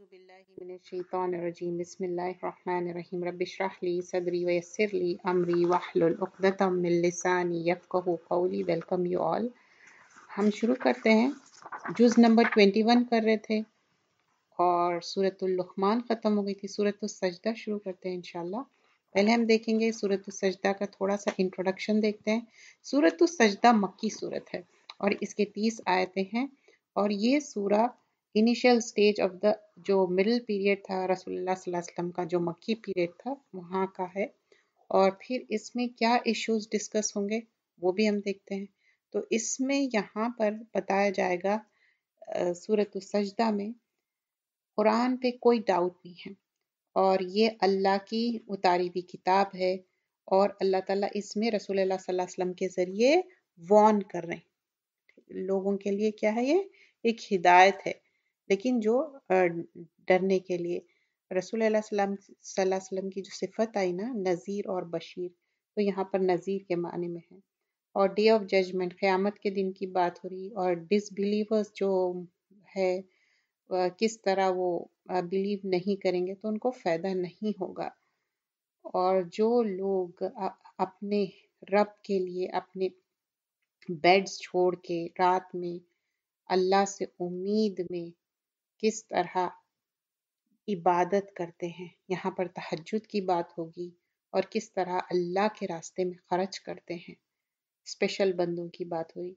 Welcome you all हम शुरू करते हैं जुज नंबर ट्वेंटी वन कर रहे थे और सूरतमान ख़त्म हो गई थी सूरत सजदा शुरू करते हैं इंशाल्लाह पहले हम देखेंगे सूरत सजदा का थोड़ा सा इंट्रोडक्शन देखते हैं सूरत सजदा मक्की सूरत है और इसके तीस आयतें हैं और ये सूरा इनिशियल स्टेज ऑफ द जो मिडिल पीरियड था रसोल्ला का जो मक्की पीरियड था वहाँ का है और फिर इसमें क्या इश्यूज डिस्कस होंगे वो भी हम देखते हैं तो इसमें यहाँ पर बताया जाएगा सूरत सजदा में कुरान पे कोई डाउट नहीं है और ये अल्लाह की उतारी हुई किताब है और अल्लाह ताला इसमें रसूल वसल्लम के ज़रिए वॉन कर रहे हैं लोगों के लिए क्या है ये एक हिदायत है लेकिन जो डरने के लिए रसूल वसल्लम की जो सिफत आई ना नज़ीर और बशीर तो यहाँ पर नज़ीर के माने में है और डे ऑफ जजमेंट क़्यामत के दिन की बात हो रही और डिसबिलीवर्स जो है किस तरह वो बिलीव नहीं करेंगे तो उनको फ़ायदा नहीं होगा और जो लोग अपने रब के लिए अपने बेड्स छोड़ के रात में अल्लाह से उम्मीद में किस तरह इबादत करते हैं यहाँ पर तहजद की बात होगी और किस तरह अल्लाह के रास्ते में खर्च करते हैं स्पेशल बंदों की बात हुई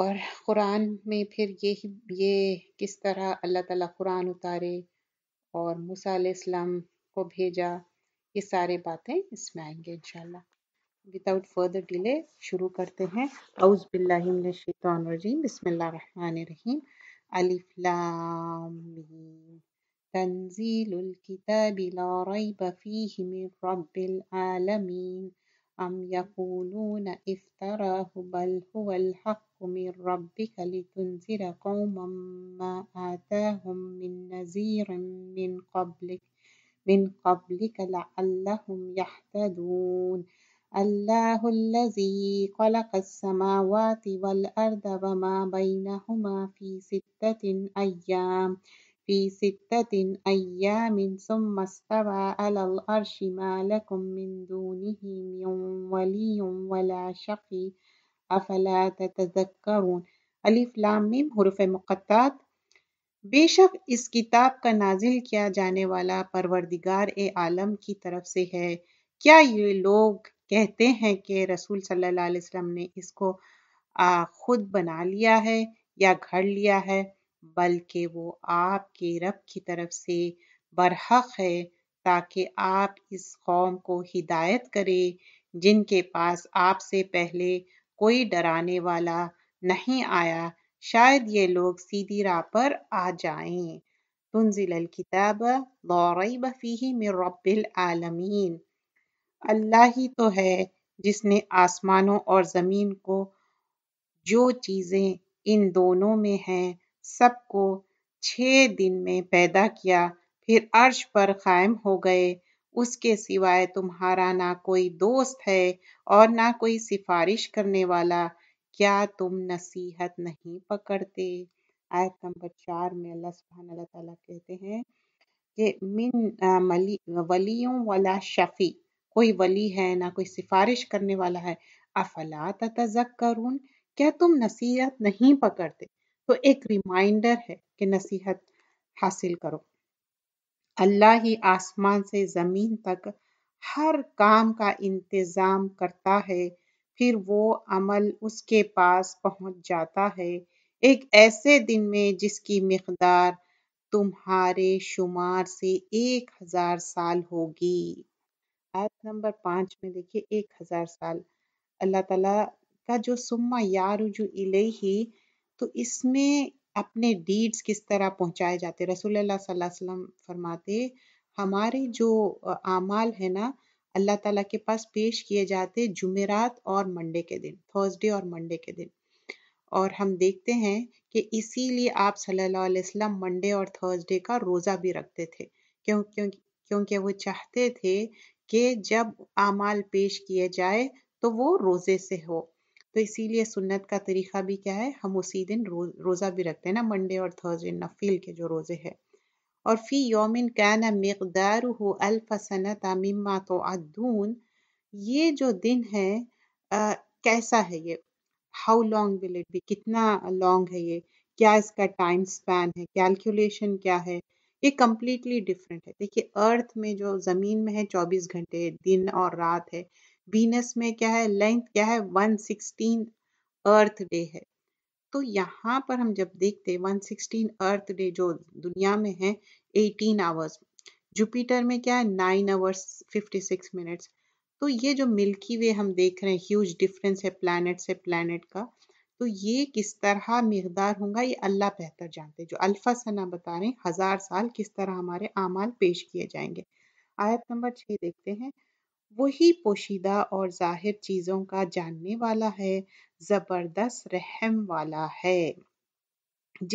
और क़ुरान में फिर ये ये किस तरह अल्लाह ताला क़ुरान उतारे और मूसा इस्लाम को भेजा ये सारे बातें इसमें आएंगे इंशाल्लाह विदाउट फर्दर डिले शुरू करते हैं अउज़ बसमीम ألف لام تنزيل الكتاب لا ريب فيه من رب العالمين أم يقولون افتراه بل هو الحق من ربك لتنذر قوما ما آتاهم من نذير من قبلك من قبلك لعلهم يحتدون الله الذي خلق السماوات والأرض وما بينهما في ستة أيام في ستة أيام ثم استوى على الأرش ما لكم من دونه من ولي ولا شقي أفلا تتذكرون ألف لام ميم मीम हरूफ بے شک اس کتاب کا نازل کیا جانے والا پروردگار اے عالم کی طرف سے ہے کیا یہ لوگ कहते हैं कि रसूल सल्लल्लाहु अलैहि वसल्लम ने इसको खुद बना लिया है या घड़ लिया है बल्कि वो आपके रब की तरफ से बरहक है ताकि आप इस कौम को हिदायत करें जिनके पास आपसे पहले कोई डराने वाला नहीं आया शायद ये लोग सीधी राह पर आ जाएं। तुंजिल किताब गौरब फ़ी मिर आलमीन अल्लाह ही तो है जिसने आसमानों और ज़मीन को जो चीज़ें इन दोनों में हैं सबको छः दिन में पैदा किया फिर अर्श पर कायम हो गए उसके सिवाय तुम्हारा ना कोई दोस्त है और ना कोई सिफारिश करने वाला क्या तुम नसीहत नहीं पकड़ते आयत नंबर चार में अल्लाह सुबहान ताला कहते हैं कि मिन वलियों वाला शफ़ी कोई वली है ना कोई सिफारिश करने वाला है अफला तजक करून क्या तुम नसीहत नहीं पकड़ते तो एक रिमाइंडर है कि नसीहत हासिल करो अल्लाह ही आसमान से ज़मीन तक हर काम का इंतज़ाम करता है फिर वो अमल उसके पास पहुंच जाता है एक ऐसे दिन में जिसकी मकदार तुम्हारे शुमार से एक हज़ार साल होगी आयत नंबर पाँच में देखिए एक हजार साल अल्लाह ताला का जो सुम्मा यार जो ही तो इसमें अपने डीड्स किस तरह पहुंचाए जाते रसूल वसल्लम फरमाते हमारे जो आमाल है ना अल्लाह ताला के पास पेश किए जाते जुमेरात और मंडे के दिन थर्सडे और मंडे के दिन और हम देखते हैं कि इसीलिए आप सल्लल्लाहु अलैहि वसल्लम मंडे और थर्सडे का रोज़ा भी रखते थे क्यों क्योंकि क्योंकि वो चाहते थे कि जब आमाल पेश किए जाए तो वो रोज़े से हो तो इसीलिए सुन्नत का तरीक़ा भी क्या है हम उसी दिन रो, रोज़ा भी रखते हैं ना मंडे और थर्सडे नफील के जो रोज़े है और फ़ी योमिन कैन मकदार हो अल्फसनत मम्मा तो अद्दून ये जो दिन है आ, कैसा है ये हाउ लॉन्ग विल इट भी कितना लॉन्ग है ये क्या इसका टाइम स्पैन है कैलकुलेशन क्या है ये कम्प्लीटली डिफरेंट है देखिए अर्थ में जो ज़मीन में है 24 घंटे दिन और रात है वीनस में क्या है लेंथ क्या है सिक्सटीन अर्थ डे है तो यहाँ पर हम जब देखते वन सिक्सटीन अर्थ डे जो दुनिया में है 18 आवर्स जुपिटर में क्या है नाइन आवर्स 56 मिनट्स तो ये जो मिल्की वे हम देख रहे हैं ह्यूज डिफरेंस है प्लानट से प्लानट का तो ये किस तरह मकदार होगा ये अल्लाह बेहतर जानते जो अल्फा सना बता रहे हैं हज़ार साल किस तरह हमारे अमाल पेश किए जाएंगे आयत नंबर छः देखते हैं वही पोशीदा और जाहिर चीज़ों का जानने वाला है ज़बरदस्त रहम वाला है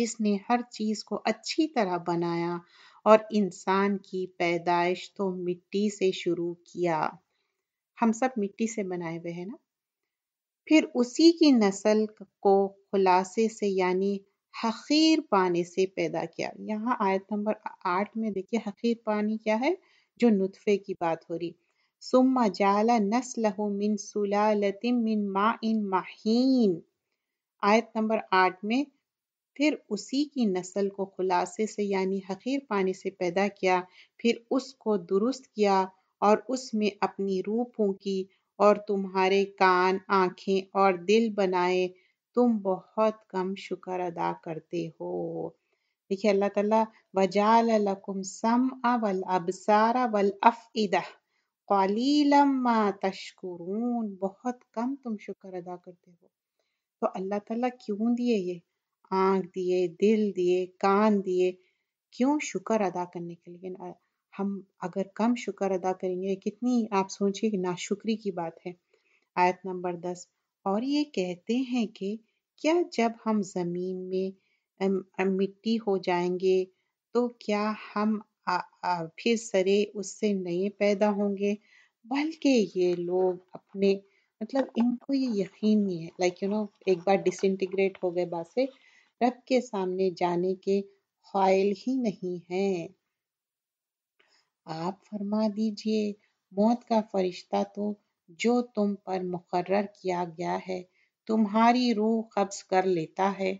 जिसने हर चीज़ को अच्छी तरह बनाया और इंसान की पैदाइश तो मिट्टी से शुरू किया हम सब मिट्टी से बनाए हुए हैं ना फिर उसी की नस्ल को खुलासे से यानी हकीर पानी से पैदा किया यहाँ आयत नंबर आठ में देखिए हकीर पानी क्या है जो नुतफ़े की बात हो रही सुम्मा जाला नस्लहु मिन सुलालतिम मिन मा इन माहीन आयत नंबर आठ में फिर उसी की नस्ल को खुलासे से यानी हकीर पानी से पैदा किया फिर उसको दुरुस्त किया और उसमें अपनी रूपों की और तुम्हारे कान आंखें और दिल बनाए तुम बहुत कम शुक्र अदा करते हो देखिए अल्लाह ताला वजाल लकुम सम अवल अबसारा वल अफइदा कलीलम तशकुरून बहुत कम तुम शुक्र अदा करते हो तो अल्लाह ताला क्यों दिए ये आँख दिए दिल दिए कान दिए क्यों शुक्र अदा करने के लिए हम अगर कम शुक्र अदा करेंगे कितनी आप सोचिए कि नाशुक्री की बात है आयत नंबर दस और ये कहते हैं कि क्या जब हम ज़मीन में मिट्टी हो जाएंगे तो क्या हम आ, आ, फिर सरे उससे नए पैदा होंगे बल्कि ये लोग अपने मतलब इनको ये यकीन नहीं है लाइक यू नो एक बार डिसइंटीग्रेट हो गए बात से रब के सामने जाने के ख्याल ही नहीं हैं आप फरमा दीजिए मौत का फरिश्ता तो जो तुम पर मुकर्र किया गया है तुम्हारी रूह कब्ज कर लेता है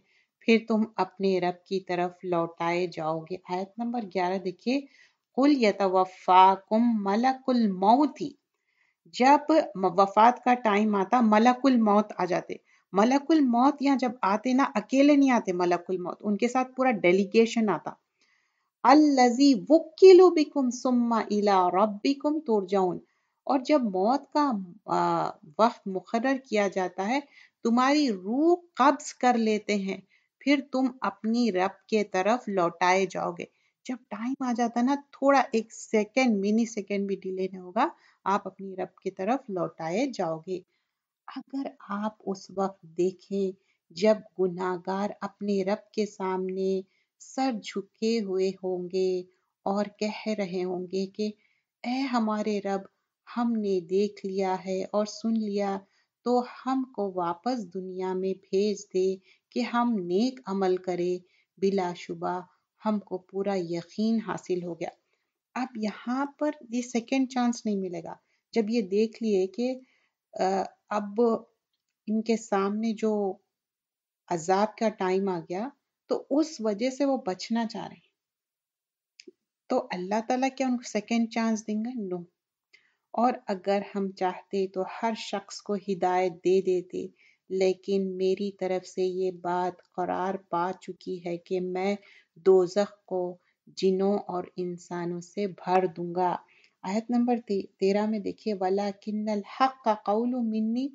फिर तुम अपने रब की तरफ लौटाए जाओगे आयत नंबर ग्यारह देखिए कुल यतवफ़ाकुम मलकुल मौती जब वफात का टाइम आता मलकुल मौत आ जाते मलकुल मौत या जब आते ना अकेले नहीं आते मलकुल मौत उनके साथ पूरा डेलीगेशन आता अल्लजी वक्लो बिकुम सुम्मा इला रब्बिकुम तुरजाउन और जब मौत का वक्त मुकर किया जाता है तुम्हारी रूह कब्ज कर लेते हैं फिर तुम अपनी रब के तरफ लौटाए जाओगे जब टाइम आ जाता ना थोड़ा एक सेकेंड मिनी सेकेंड भी डिले नहीं होगा आप अपनी रब की तरफ लौटाए जाओगे अगर आप उस वक्त देखें जब गुनागार अपने रब के सामने सर झुके हुए होंगे और कह रहे होंगे कि ऐ हमारे रब हमने देख लिया है और सुन लिया तो हमको वापस दुनिया में भेज दे कि हम नेक अमल करें बिलाशुबा हमको पूरा यकीन हासिल हो गया अब यहाँ पर ये सेकेंड चांस नहीं मिलेगा जब ये देख लिए कि अब इनके सामने जो अजाब का टाइम आ गया तो उस वजह से वो बचना चाह रहे हैं तो अल्लाह ताला क्या उनको सेकेंड चांस देंगे नो और अगर हम चाहते तो हर शख्स को हिदायत दे देते लेकिन मेरी तरफ से ये बात करार पा चुकी है कि मैं दोजख को जिनों और इंसानों से भर दूंगा आयत नंबर ते, तेरह में देखिए वला किन्नल हक का कौल मिन्नी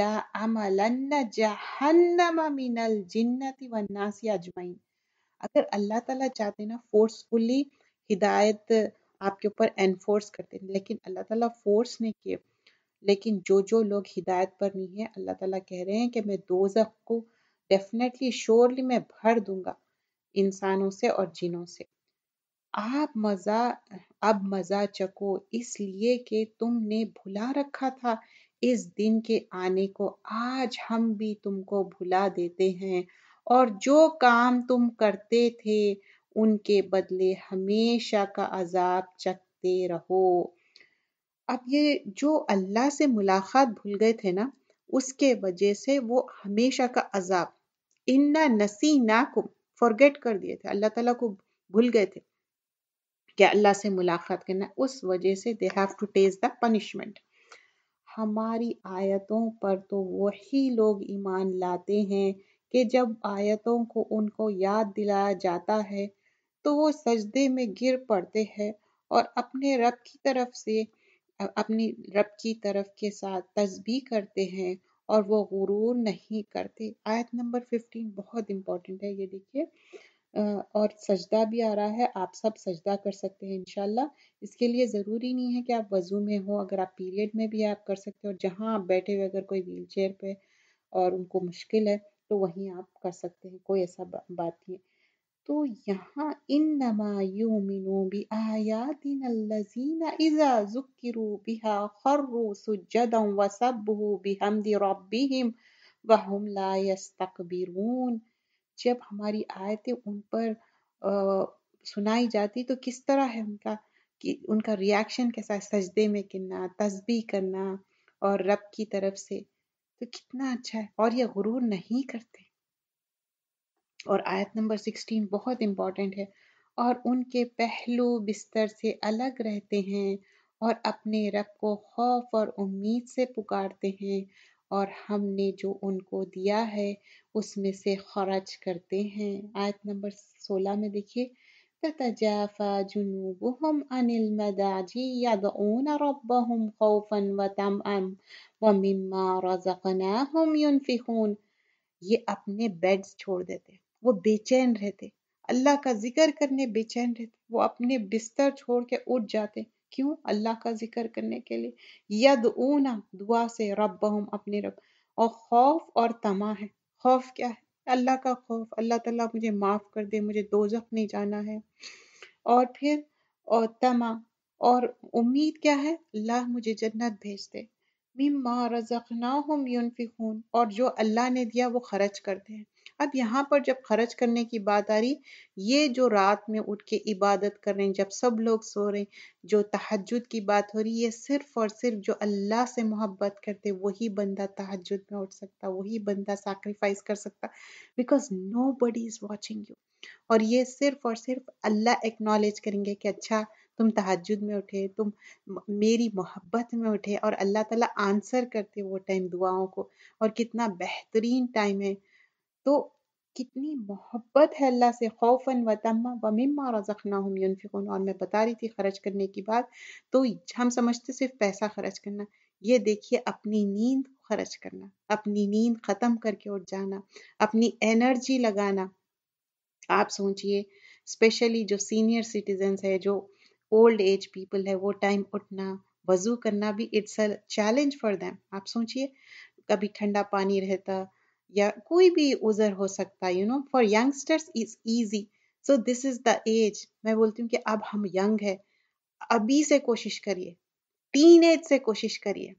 ला अमलन्न जहन्नम मिनल जिन्नति वन्नासी अजमैन अगर अल्लाह ताला चाहते ना फोर्सफुली हिदायत आपके ऊपर एनफोर्स करते हैं लेकिन अल्लाह ताला फोर्स नहीं किए लेकिन जो जो लोग हिदायत पर नहीं है अल्लाह ताला कह रहे हैं कि मैं दोजख को डेफिनेटली श्योरली मैं भर दूंगा इंसानों से और जिनों से आप मज़ा अब मजा चको इसलिए कि तुमने भुला रखा था इस दिन के आने को आज हम भी तुमको भुला देते हैं और जो काम तुम करते थे उनके बदले हमेशा का अजाब चकते रहो अब ये जो अल्लाह से मुलाकात भूल गए थे ना उसके वजह से वो हमेशा का अजाब इन्ना नसी ना को फॉरगेट कर दिए थे अल्लाह ताला को भूल गए थे कि अल्लाह से मुलाकात करना उस वजह से they have to taste the punishment हमारी आयतों पर तो वही लोग ईमान लाते हैं कि जब आयतों को उनको याद दिलाया जाता है तो वो सजदे में गिर पड़ते हैं और अपने रब की तरफ से अपनी रब की तरफ के साथ तस्बी करते हैं और वो गुरूर नहीं करते आयत नंबर 15 बहुत इम्पोर्टेंट है ये देखिए और सजदा भी आ रहा है आप सब सजदा कर सकते हैं इनशाला इसके लिए ज़रूरी नहीं है कि आप वज़ू में हो अगर आप पीरियड में भी आप कर सकते हो और जहाँ आप बैठे हुए अगर कोई व्हील चेयर पर और उनको मुश्किल है तो वहीं आप कर सकते हैं कोई ऐसा बा, बात नहीं तो यहाँ इन नमायूमिनूबी आयातिन इज़ा बिहा खर्रू जब हमारी आयतें उन पर आ, सुनाई जाती तो किस तरह है उनका कि उनका रिएक्शन कैसा सजदे में गिरना तस्बी करना और रब की तरफ से तो कितना अच्छा है और ये गुरूर नहीं करते और आयत नंबर सिक्सटीन बहुत इम्पॉर्टेंट है और उनके पहलू बिस्तर से अलग रहते हैं और अपने रब को खौफ और उम्मीद से पुकारते हैं और हमने जो उनको दिया है उसमें से खर्च करते हैं आयत नंबर सोलह में देखिए अनिल मदाजी रब्बहुम खौफन व व मिम्मा रज़कनाहुम युनफिकून ये अपने बेड्स छोड़ देते वो बेचैन रहते अल्लाह का जिक्र करने बेचैन रहते वो अपने बिस्तर छोड़ के उठ जाते क्यों अल्लाह का जिक्र करने के लिए यद ऊना दुआ से रब अपने रब और खौफ और तमा है खौफ क्या है अल्लाह का खौफ अल्लाह तला मुझे माफ़ कर दे मुझे दो नहीं जाना है और फिर और तमा और उम्मीद क्या है अल्लाह मुझे जन्नत भेज दे मिम्मा रजकना हम और जो अल्लाह ने दिया वो खर्च करते हैं अब यहाँ पर जब खर्च करने की बात आ रही ये जो रात में उठ के इबादत कर रहे हैं जब सब लोग सो रहे हैं जो तहजद की बात हो रही है सिर्फ और सिर्फ जो अल्लाह से मोहब्बत करते वही बंदा तहजद में उठ सकता वही बंदा सैक्रिफाइस कर सकता because nobody is watching you और ये सिर्फ और सिर्फ अल्लाह एक्नॉलेज करेंगे कि अच्छा तुम तहजद में उठे तुम मेरी मोहब्बत में उठे और अल्लाह ताला आंसर करते वो टाइम दुआओं को और कितना बेहतरीन टाइम है तो कितनी मोहब्बत है अल्लाह से खौफन व तमा व मम्मा रजखना हम और मैं बता रही थी खर्च करने की बात तो हम समझते सिर्फ पैसा खर्च करना ये देखिए अपनी नींद खर्च करना अपनी नींद ख़त्म करके उठ जाना अपनी एनर्जी लगाना आप सोचिए स्पेशली जो सीनियर सिटीजन्स है जो ओल्ड एज पीपल है वो टाइम उठना वजू करना भी it's a challenge for them आप सोचिए कभी ठंडा पानी रहता या कोई भी उज़र हो सकता है you know for youngsters is easy so this is the age मैं बोलती हूँ कि अब हम यंग है अभी से कोशिश करिए टीन एज से कोशिश करिए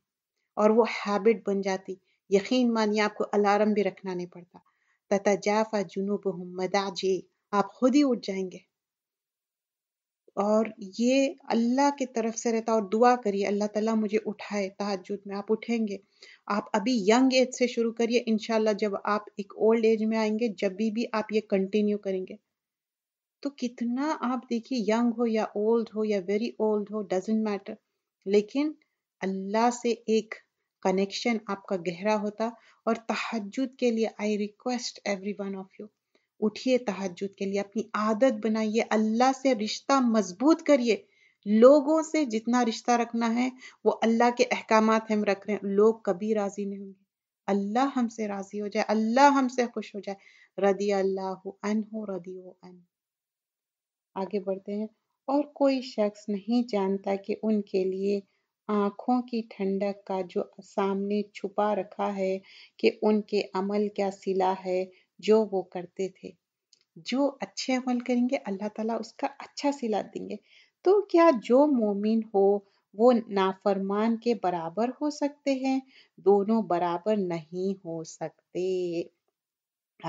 और वो हैबिट बन जाती यकीन मानिए आपको अलार्म भी रखना नहीं पड़ता तथा जाफा जुनूब मदाजे आप खुद ही उठ जाएंगे और ये अल्लाह की तरफ से रहता और दुआ करिए अल्लाह ताला मुझे उठाए तहजुद में आप उठेंगे आप अभी यंग एज से शुरू करिए इन जब आप एक ओल्ड एज में आएंगे जब भी, भी आप ये कंटिन्यू करेंगे तो कितना आप देखिए यंग हो या ओल्ड हो या वेरी ओल्ड हो डजेंट मैटर लेकिन अल्लाह से एक कनेक्शन आपका गहरा होता और तहजुद के लिए I request every one of you उठिए तहजद के लिए अपनी आदत बनाइए अल्लाह से रिश्ता मजबूत करिए लोगों से जितना रिश्ता रखना है वो अल्लाह के अहकाम हम रख रहे हैं लोग कभी राजी नहीं होंगे अल्लाह हमसे राजी हो जाए अल्लाह हमसे खुश हो जाए रदी अल्लाह अन हो रदी अन आगे बढ़ते हैं और कोई शख्स नहीं जानता कि उनके लिए आँखों की ठंडक का जो सामने छुपा रखा है कि उनके अमल क्या सिला है जो वो करते थे जो अच्छे अमल करेंगे अल्लाह ताला उसका अच्छा सिला देंगे तो क्या जो मोमिन हो वो नाफरमान के बराबर हो सकते हैं दोनों बराबर नहीं हो सकते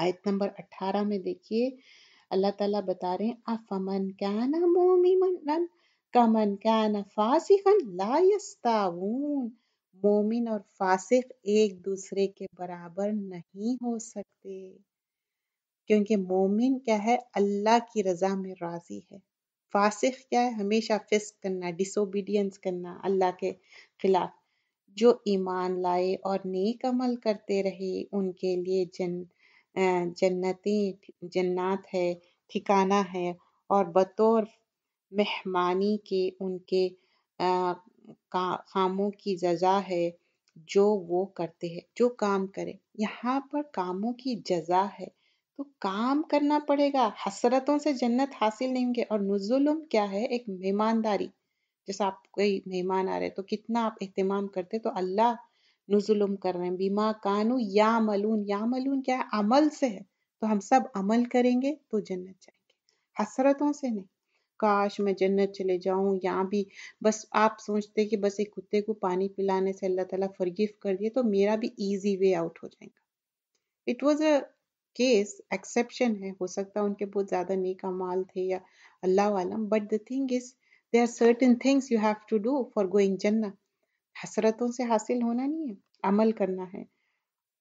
आयत नंबर 18 में देखिए अल्लाह ताला बता रहे हैं अफमन काना मोमिन कमन क्या फासिकन ला मोमिन और फासिक एक दूसरे के बराबर नहीं हो सकते क्योंकि मोमिन क्या है अल्लाह की रज़ा में राज़ी है फासिख क्या है हमेशा फिस्क करना डिसोबीडियंस करना अल्लाह के ख़िलाफ़ जो ईमान लाए और नेक अमल करते रहे उनके लिए जन जन्नतें जन्नात है ठिकाना है और बतौर मेहमानी के उनके आ, कामों की जजा है जो वो करते हैं जो काम करे यहाँ पर कामों की जजा है तो काम करना पड़ेगा हसरतों से जन्नत हासिल नहीं होंगे और नुजुलम क्या है एक मेहमानदारी जैसे आप कोई मेहमान आ रहे तो कितना आप एहतमाम करते तो अल्लाह नुजुलम कर रहे हैं बीमा कानू या मलून या मलून क्या है अमल से है तो हम सब अमल करेंगे तो जन्नत जाएंगे हसरतों से नहीं काश मैं जन्नत चले जाऊं यहाँ भी बस आप सोचते कि बस एक कुत्ते को पानी पिलाने से अल्लाह ताला फरगिफ कर दिए तो मेरा भी इजी वे आउट हो जाएगा it was a case exception है हो सकता है उनके बहुत ज़्यादा नेक अमाल थे या अल्लाह वालम but the thing is there are certain things you have to do for going जन्ना हसरतों से हासिल होना नहीं है अमल करना है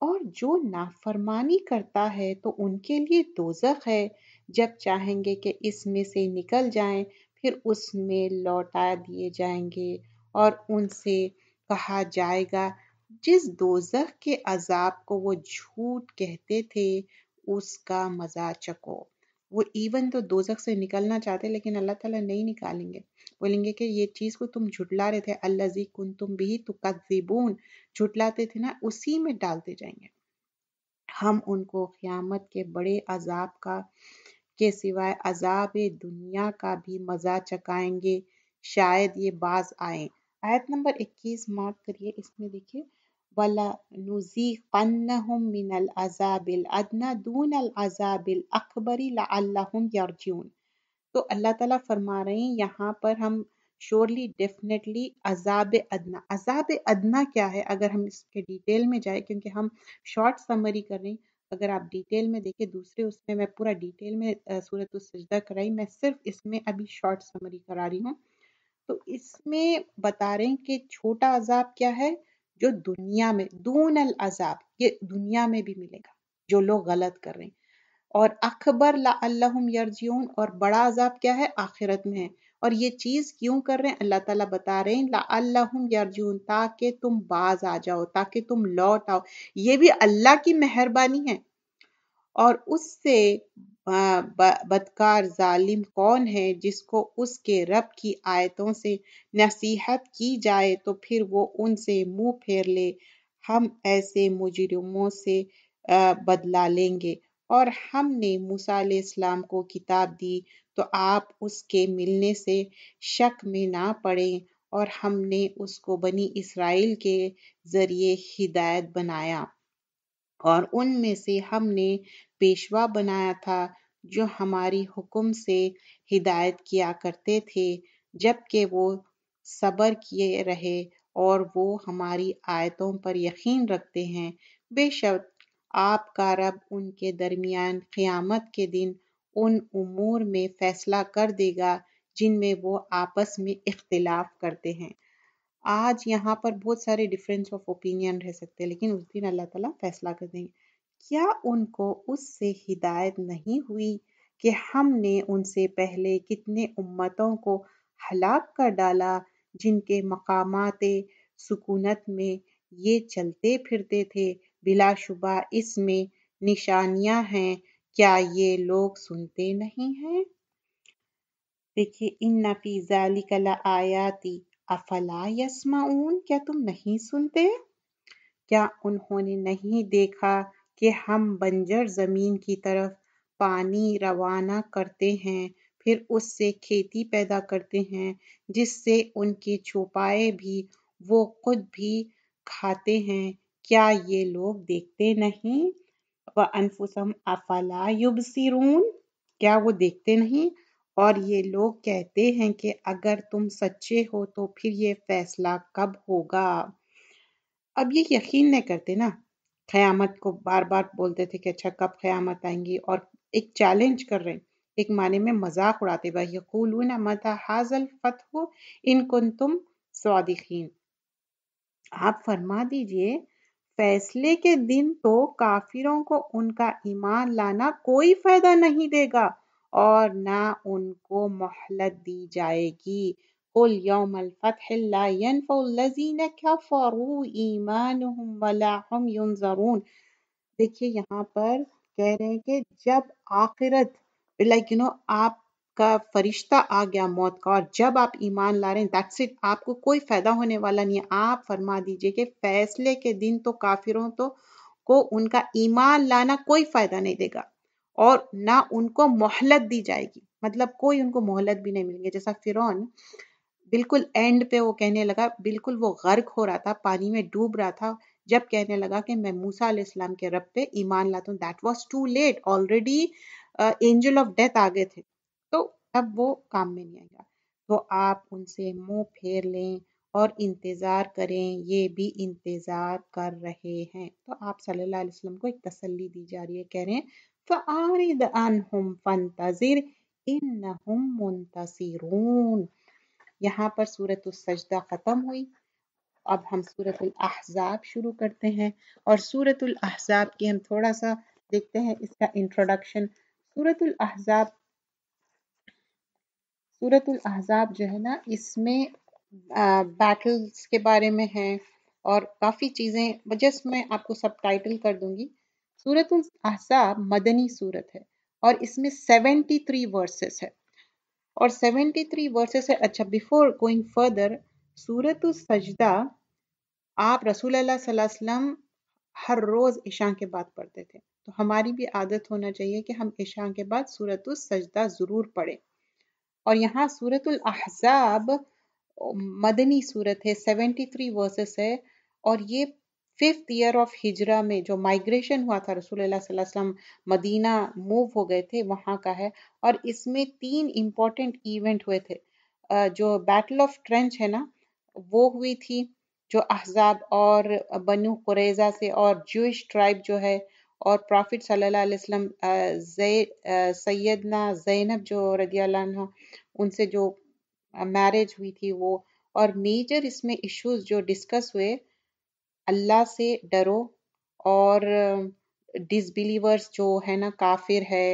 और जो नाफरमानी करता है तो उनके लिए दोजख है जब चाहेंगे कि इसमें से निकल जाएं फिर उसमें लौटा दिए जाएंगे और उनसे कहा जाएगा जिस दोजख के अजाब को वो झूठ कहते थे उसका मज़ा चको वो इवन तो दोजक से निकलना चाहते लेकिन अल्लाह ताला नहीं निकालेंगे बोलेंगे कि ये चीज़ को तुम झुटला रहे थे अल्लाजी कुन तुम भी तुकजिबून झुटलाते थे ना उसी में डालते जाएंगे हम उनको क़्यामत के बड़े अजाब का के सिवाय अजाब दुनिया का भी मज़ा चकाएंगे शायद ये बाज आए आयत नंबर 21 मार्क करिए इसमें देखिए ولنذيقنهم من العذاب الأدنى دون العذاب الأكबर لعلهم यरजून तो अल्लाह ताला फरमा रहे हैं यहाँ पर हम श्योरली डेफिनेटली अजाब अदना अजाब अदना क्या है अगर हम इसके डिटेल में जाए क्योंकि हम शॉर्ट समरी कर रहे हैं अगर आप डिटेल में देखें दूसरे उसमें मैं पूरा डिटेल में सूरत सजदा कराई मैं सिर्फ इसमें अभी शॉर्ट समरी करा रही हूँ तो इसमें बता रहे हैं कि छोटा अजाब क्या है जो दुनिया में दून अल अजाब ये दुनिया में भी मिलेगा जो लोग गलत कर रहे हैं और अकबर लाहम यरजियन और बड़ा अजाब क्या है आखिरत में है और ये चीज़ क्यों कर रहे हैं अल्लाह ताला बता रहे हैं लाहम यरजून ताकि तुम बाज आ जाओ ताकि तुम लौट आओ ये भी अल्लाह की मेहरबानी है और उससे बदकार जालिम कौन है जिसको उसके रब की आयतों से नसीहत की जाए तो फिर वो उनसे मुंह फेर ले हम ऐसे मुजरमों से बदला लेंगे और हमने मूसा इस्लाम को किताब दी तो आप उसके मिलने से शक में ना पड़े और हमने उसको बनी इसराइल के ज़रिए हिदायत बनाया और उनमें से हमने पेशवा बनाया था जो हमारी हुक्म से हिदायत किया करते थे जबकि वो सब्र किए रहे और वो हमारी आयतों पर यकीन रखते हैं बेशक आपका रब उनके दरमियान क़यामत के दिन उन उमूर में फ़ैसला कर देगा जिनमें वो आपस में इख्तिलाफ करते हैं आज यहाँ पर बहुत सारे डिफरेंस ऑफ ओपिनियन रह सकते हैं लेकिन उस दिन अल्लाह ताला फैसला कर देंगे क्या उनको उससे हिदायत नहीं हुई कि हमने उनसे पहले कितने उम्मतों को हलाक कर डाला जिनके मकामात सुकूनत में ये चलते फिरते थे बिलाशुबा इसमें निशानियां हैं क्या ये लोग सुनते नहीं हैं देखिए इन नफी कला आयाती अफला क्या तुम नहीं सुनते क्या उन्होंने नहीं देखा कि हम बंजर ज़मीन की तरफ पानी रवाना करते हैं फिर उससे खेती पैदा करते हैं जिससे उनके छुपाए भी वो खुद भी खाते हैं क्या ये लोग देखते नहीं व अनफुसम अफला क्या वो देखते नहीं और ये लोग कहते हैं कि अगर तुम सच्चे हो तो फिर ये फैसला कब होगा अब ये यकीन नहीं करते ना क़यामत को बार बार बोलते थे कि अच्छा कब क़यामत आएंगी और एक चैलेंज कर रहे हैं एक माने में मजाक उड़ाते यकूलून मता हाजल फतह इन कुन तुम स्वादिकीन आप फरमा दीजिए फैसले के दिन तो काफिरों को उनका ईमान लाना कोई फायदा नहीं देगा और ना उनको मोहलत दी जाएगी कुल यौम ईमान देखिए यहाँ पर कह रहे हैं कि जब आखिरत लाइक यू नो आपका फरिश्ता आ गया मौत का और जब आप ईमान ला रहे हैं दैट्स इट आपको कोई फायदा होने वाला नहीं है आप फरमा दीजिए कि फैसले के दिन तो काफिरों तो को उनका ईमान लाना कोई फायदा नहीं देगा और ना उनको मोहलत दी जाएगी मतलब कोई उनको मोहलत भी नहीं मिलेंगे जैसा फिरौन बिल्कुल एंड पे वो कहने लगा बिल्कुल वो गर्क हो रहा था पानी में डूब रहा था जब कहने लगा कि मैं मूसा इस्लाम के रब पे ईमान लाता हूँ that was too late already angel of death आ गए थे तो अब वो काम में नहीं आएगा तो आप उनसे मुंह फेर लें और इंतज़ार करें ये भी इंतज़ार कर रहे हैं तो आप सल्लल्लाहु अलैहि वसल्लम को एक तसल्ली दी जा रही है कह रहे हैं فأعرض عنهم फंतज़िर इन्नहुम मुंतसिरून यहाँ पर सूरत सजदा ख़त्म हुई अब हम सूरत अहज़ाब शुरू करते हैं और सूरत अहज़ाब की हम थोड़ा सा देखते हैं इसका इंट्रोडक्शन सूरत अहज़ाब सूरत अहज़ाब जो है ना इसमें बैटल्स के बारे में है और काफ़ी चीज़ें जस्ट मैं आपको सब टाइटल कर दूंगी सूरत अहसाब मदनी सूरत है और इसमें 73 वर्सेस है और 73 वर्सेस है अच्छा बिफोर गोइंग फर्दर सूरत सजदा आप रसूल वसल्लम हर रोज़ ईशा के बाद पढ़ते थे तो हमारी भी आदत होना चाहिए कि हम ईशा के बाद सूरत सजदा ज़रूर पढ़ें और यहाँ सूरत अहसाब मदनी सूरत है 73 वर्सेस है और ये फिफ्थ ईयर ऑफ हिजरा में जो माइग्रेशन हुआ था रसूल वसल्लम मदीना मूव हो गए थे वहाँ का है और इसमें तीन इम्पॉर्टेंट इवेंट हुए थे जो बैटल ऑफ ट्रेंच है ना वो हुई थी जो अहजाब और बनु कुरेजा से और जूश ट्राइब जो है और प्रॉफिट सल्लल्लाहु अलैहि वसल्लम जै सैदना जैनब जो रदिया उनसे जो मैरिज हुई थी वो और मेजर इसमें इश्यूज जो डिस्कस हुए अल्लाह से डरो और डिसबिलीवर्स जो है ना काफिर है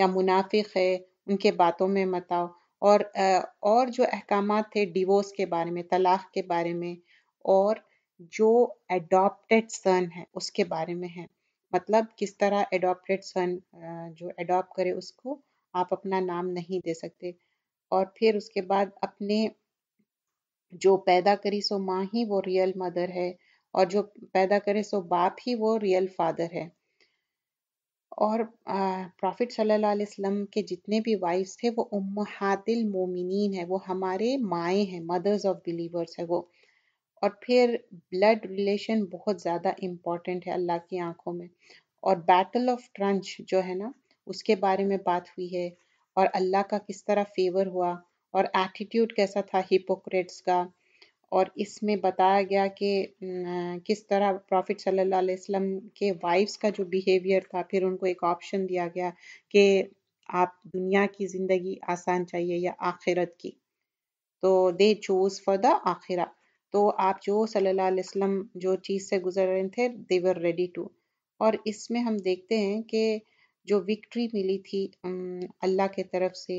या मुनाफिक है उनके बातों में मत आओ और और जो अहकाम थे डिवोर्स के बारे में तलाक के बारे में और जो एडॉप्टेड सन है उसके बारे में है मतलब किस तरह एडॉप्टेड सन जो एडॉप्ट करे उसको आप अपना नाम नहीं दे सकते और फिर उसके बाद अपने जो पैदा करी सो माँ ही वो रियल मदर है और जो पैदा करे सो बाप ही वो रियल फादर है और प्रॉफिट सल्लल्लाहु अलैहि वसल्लम के जितने भी वाइफ्स थे वो उम्महातिल मोमिनीन है वो हमारे माए हैं मदर्स ऑफ बिलीवर्स है वो और फिर ब्लड रिलेशन बहुत ज़्यादा इम्पॉर्टेंट है अल्लाह की आंखों में और बैटल ऑफ ट्रंच जो है ना उसके बारे में बात हुई है और अल्लाह का किस तरह फेवर हुआ और एटीट्यूड कैसा था हिपोक्रेट्स का और इसमें बताया गया कि किस तरह प्रॉफिट सल्लल्लाहु अलैहि वसल्लम के वाइफ्स का जो बिहेवियर था फिर उनको एक ऑप्शन दिया गया कि आप दुनिया की ज़िंदगी आसान चाहिए या आखिरत की तो दे चूज़ फॉर द आखिरा तो आप जो सल्लल्लाहु अलैहि वसल्लम जो चीज़ से गुजर रहे थे देवर रेडी टू और इसमें हम देखते हैं कि जो विक्ट्री मिली थी अल्लाह के तरफ से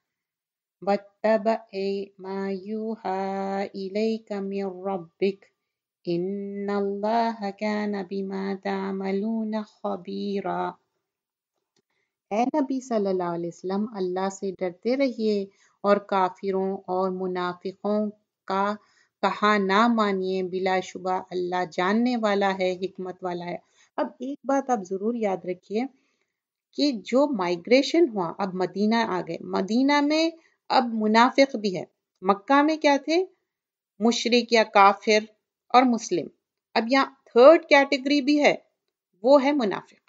واتبع ما يوحى إليك من ربك إن الله كان बिमा تعملون خبيرا ए नबी सल्लल्लाहु अलैहि वसल्लम अल्लाह से डरते रहिए और काफिरों और मुनाफिकों का कहा ना मानिए बिलाशुबा अल्लाह जानने वाला है हिकमत वाला है अब एक बात आप ज़रूर याद रखिए कि जो माइग्रेशन हुआ अब मदीना आ गए मदीना में अब मुनाफिक भी है मक्का में क्या थे मुशरक या काफिर और मुस्लिम अब यहाँ थर्ड कैटेगरी भी है वो है मुनाफिक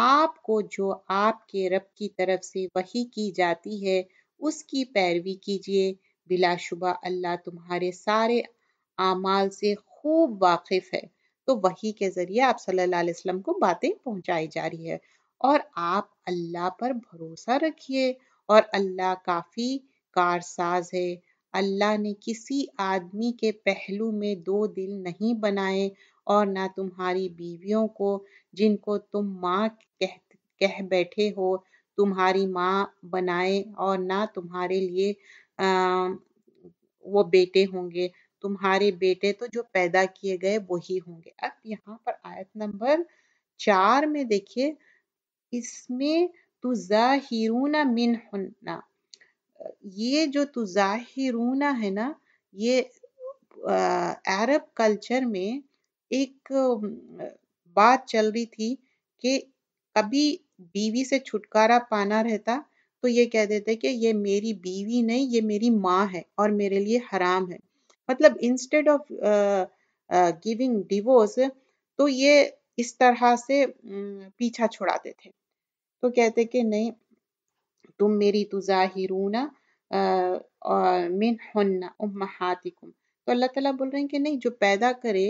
आपको जो आपके रब की तरफ से वही की जाती है उसकी पैरवी कीजिए बिलाशुबा अल्लाह तुम्हारे सारे आमाल से खूब वाकिफ है तो वही के ज़रिए आप सल्लल्लाहु अलैहि वसल्लम को बातें पहुंचाई जा रही है और आप अल्लाह पर भरोसा रखिए और अल्लाह काफ़ी कारसाज है अल्लाह ने किसी आदमी के पहलू में दो दिल नहीं बनाए और ना तुम्हारी बीवियों को जिनको तुम माँ कह कह बैठे हो तुम्हारी माँ बनाए और ना तुम्हारे लिए आ, वो बेटे होंगे तुम्हारे बेटे तो जो पैदा किए गए वही होंगे अब यहाँ पर आयत नंबर चार में देखिए इसमें तुजाहिरून मिनहुन्ना ये जो तुजाहिरून है ना ये अरब कल्चर में एक बात चल रही थी कि कभी बीवी से छुटकारा पाना रहता तो ये कह देते कि ये मेरी बीवी नहीं ये मेरी माँ है और मेरे लिए हराम है मतलब इंस्टेड ऑफ गिविंग डिवोर्स तो ये इस तरह से पीछा छुड़ाते थे तो कहते कि नहीं तुम मेरी तुजाहिरूना मिन हन्ना उम्मातिकुम तो अल्लाह ताला बोल रहे हैं कि नहीं जो पैदा करे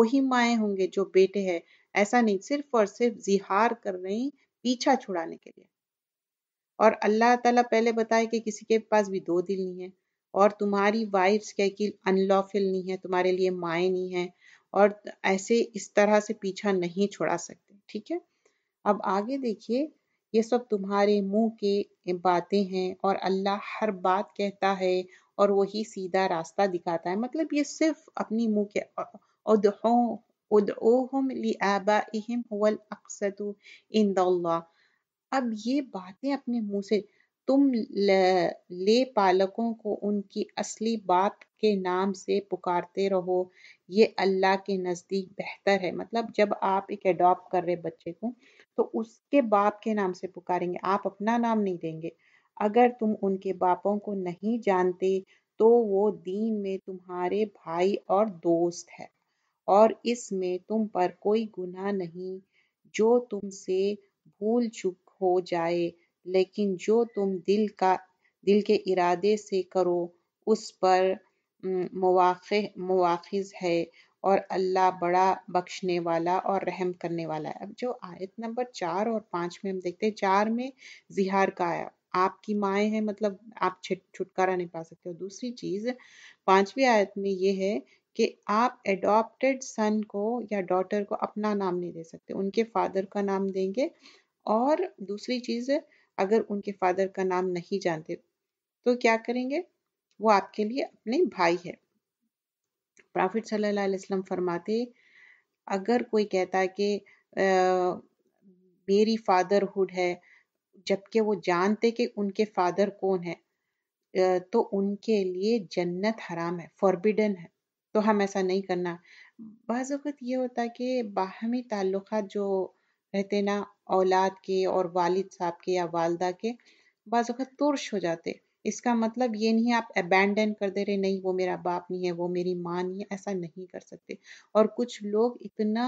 वही माए होंगे जो बेटे हैं ऐसा नहीं सिर्फ और सिर्फ जिहार कर रही पीछा छुड़ाने के लिए और अल्लाह ताला पहले बताए कि किसी के पास भी दो दिल नहीं है और तुम्हारी वाइफ्स क्या कि अनलॉफिल नहीं है तुम्हारे लिए माए नहीं है और ऐसे इस तरह से पीछा नहीं छुड़ा सकते ठीक है अब आगे देखिए ये सब तुम्हारे मुंह के बातें हैं और अल्लाह हर बात कहता है और वही सीधा रास्ता दिखाता है मतलब ये सिर्फ अपनी मुंह के अब ये बातें अपने मुंह से तुम ले पालकों को उनकी असली बात के नाम से पुकारते रहो ये अल्लाह के नज़दीक बेहतर है मतलब जब आप एक एडॉप्ट कर रहे बच्चे को तो उसके बाप के नाम से पुकारेंगे आप अपना नाम नहीं देंगे अगर तुम उनके बापों को नहीं जानते तो वो दीन में तुम्हारे भाई और दोस्त है और इसमें तुम पर कोई गुनाह नहीं जो तुमसे भूल चुक हो जाए लेकिन जो तुम दिल का दिल के इरादे से करो उस पर मवाख मवाखज़ है और अल्लाह बड़ा बख्शने वाला और रहम करने वाला है अब जो आयत नंबर चार और पाँच में हम देखते हैं चार में जिहार का आया आपकी माए हैं मतलब आप छुटकारा नहीं पा सकते दूसरी चीज़ पांचवी आयत में ये है कि आप एडॉप्टेड सन को या डॉटर को अपना नाम नहीं दे सकते उनके फादर का नाम देंगे और दूसरी चीज़ अगर उनके फादर का नाम नहीं जानते तो क्या करेंगे वो आपके लिए अपने भाई है प्रॉफिट सल्लल्लाहु अलैहि वसल्लम फरमाते अगर कोई कहता है कि मेरी फादरहुड है जबकि वो जानते कि उनके फादर कौन है तो उनके लिए जन्नत हराम है फॉरबिडन है तो हम ऐसा नहीं करना बाज़त ये होता है कि बाहमी ताल्लुक जो रहते ना औलाद के और वालिद साहब के या वालदा के बाज़त तुरश हो जाते इसका मतलब ये नहीं आप अबैंडन कर दे रहे नहीं वो मेरा बाप नहीं है वो मेरी माँ नहीं है ऐसा नहीं कर सकते और कुछ लोग इतना